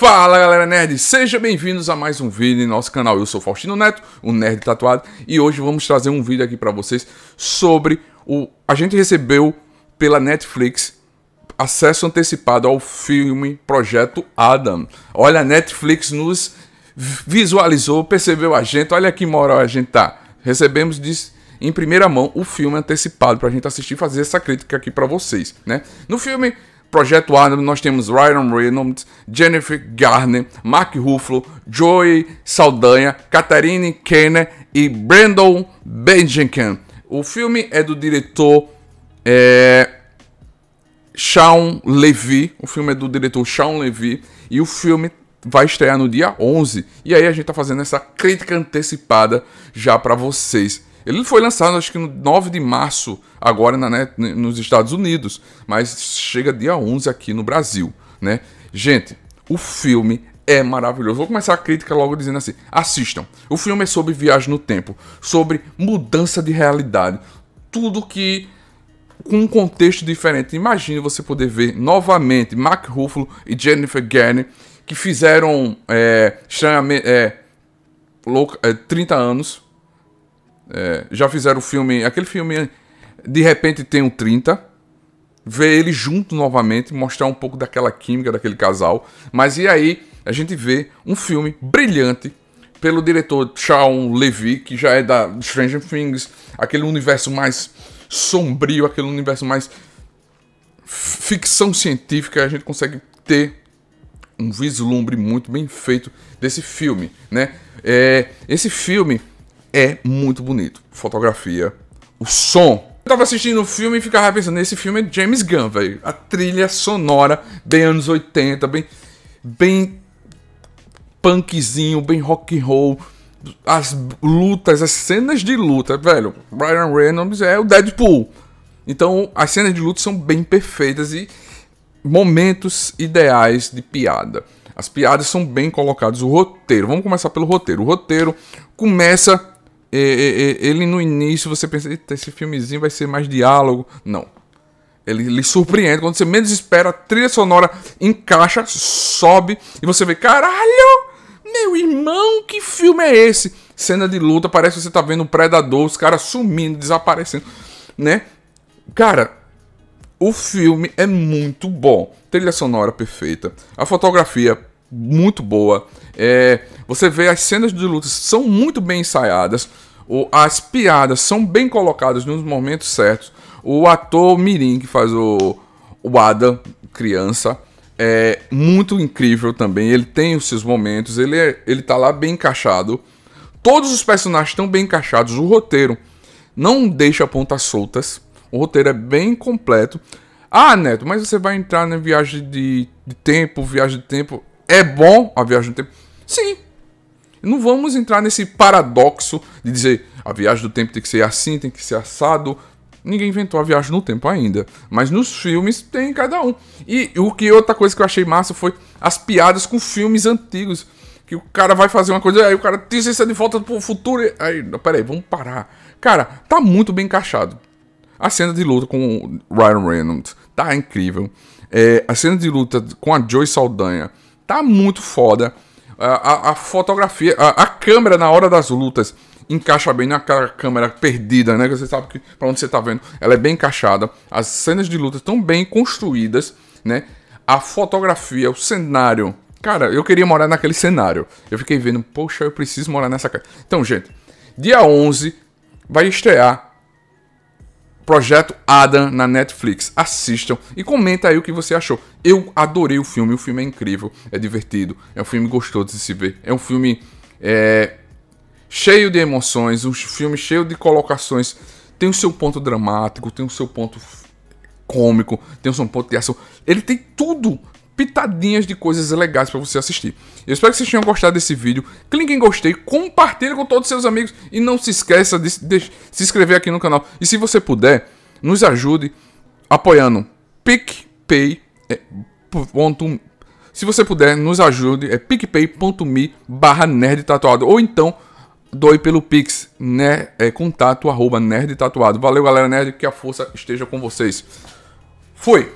Fala galera nerd, sejam bem-vindos a mais um vídeo em nosso canal. Eu sou Faustino Neto, o Nerd Tatuado, e hoje vamos trazer um vídeo aqui para vocês sobre o. A gente recebeu pela Netflix acesso antecipado ao filme Projeto Adam. Olha, a Netflix nos visualizou, percebeu a gente, olha que moral a gente tá. Recebemos disso em primeira mão o filme antecipado para a gente assistir e fazer essa crítica aqui para vocês, né? No filme Projeto Arnold, nós temos Ryan Reynolds, Jennifer Garner, Mark Ruffalo, Joey Saldanha, Catherine Kenner e Brandon Benjamin. O filme é do diretor é, Sean Levy. O filme é do diretor Sean Levy. E o filme vai estrear no dia 11. E aí a gente está fazendo essa crítica antecipada já para vocês. Ele foi lançado, acho que no 9 de março, agora na, né, nos Estados Unidos, mas chega dia 11 aqui no Brasil, né? Gente, o filme é maravilhoso. Vou começar a crítica logo dizendo assim: assistam. O filme é sobre viagem no tempo, sobre mudança de realidade. Tudo que com um contexto diferente. Imagine você poder ver novamente Mark Ruffalo e Jennifer Garner, que fizeram é, é, louca, é, 30 anos é, já fizeram o filme. Aquele filme. De repente tem um 30. Ver ele junto novamente, mostrar um pouco daquela química daquele casal. Mas e aí a gente vê um filme brilhante pelo diretor Shawn Levy, que já é da Stranger Things, aquele universo mais sombrio, aquele universo mais ficção científica, a gente consegue ter um vislumbre muito bem feito desse filme, né? É, esse filme é muito bonito. Fotografia, o som. Eu tava assistindo o um filme e ficava pensando, esse filme é James Gunn, velho. A trilha sonora, bem anos 80, bem, bem punkzinho, bem rock and roll. As lutas, as cenas de luta, velho. Brian Reynolds é o Deadpool. Então, as cenas de luta são bem perfeitas e momentos ideais de piada. As piadas são bem colocadas. O roteiro, vamos começar pelo roteiro. O roteiro começa ele no início você pensa, eita, esse filmezinho vai ser mais diálogo. Não. Ele lhe surpreende. Quando você menos espera, a trilha sonora encaixa, sobe, e você vê, caralho! Meu irmão, que filme é esse? Cena de luta, parece que você tá vendo um predador, os caras sumindo, desaparecendo, né? Cara, o filme é muito bom. Trilha sonora perfeita. A fotografia muito boa. É, você vê as cenas de luta são muito bem ensaiadas, o, as piadas são bem colocadas nos momentos certos. O ator Mirim, que faz o, o Adam, criança, é muito incrível também. Ele tem os seus momentos, ele, é, ele tá lá bem encaixado. Todos os personagens estão bem encaixados. O roteiro não deixa pontas soltas. O roteiro é bem completo. Ah, Neto, mas você vai entrar na viagem de, de tempo, viagem de tempo. É bom a viagem no tempo? Sim. Não vamos entrar nesse paradoxo de dizer a viagem do tempo tem que ser assim, tem que ser assado. Ninguém inventou a viagem no tempo ainda. Mas nos filmes tem cada um. E o que outra coisa que eu achei massa foi as piadas com filmes antigos. Que o cara vai fazer uma coisa, aí o cara diz isso de volta pro futuro. E... Aí, peraí, vamos parar. Cara, tá muito bem encaixado. A cena de luta com o Ryan Reynolds tá incrível. É, a cena de luta com a Joy Saldanha Tá muito foda. A, a, a fotografia, a, a, câmera na hora das lutas encaixa bem naquela câmera perdida, né? Que você sabe que para onde você tá vendo, ela é bem encaixada. As cenas de luta estão bem construídas, né? A fotografia, o cenário. Cara, eu queria morar naquele cenário. Eu fiquei vendo, poxa, eu preciso morar nessa casa. Então, gente, dia 11 vai estrear Projeto Adam na Netflix. Assistam e comenta aí o que você achou. Eu adorei o filme, o filme é incrível, é divertido, é um filme gostoso de se ver, é um filme é, cheio de emoções, um filme cheio de colocações. Tem o seu ponto dramático, tem o seu ponto cômico, tem o seu ponto de ação. Ele tem tudo pitadinhas de coisas legais para você assistir. Eu espero que vocês tenham gostado desse vídeo. Clique em gostei, compartilhe com todos os seus amigos e não se esqueça de, de se inscrever aqui no canal. E se você puder, nos ajude apoiando PicPay. É, ponto, se você puder, nos ajude. É picpay.me barra nerdtatuado. Ou então, doe pelo Pix, né? É contato arroba nerdtatuado. Valeu, galera nerd. Que a força esteja com vocês. Fui!